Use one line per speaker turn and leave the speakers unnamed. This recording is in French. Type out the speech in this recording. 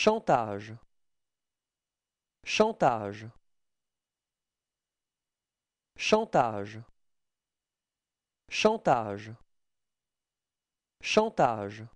Chantage Chantage Chantage Chantage Chantage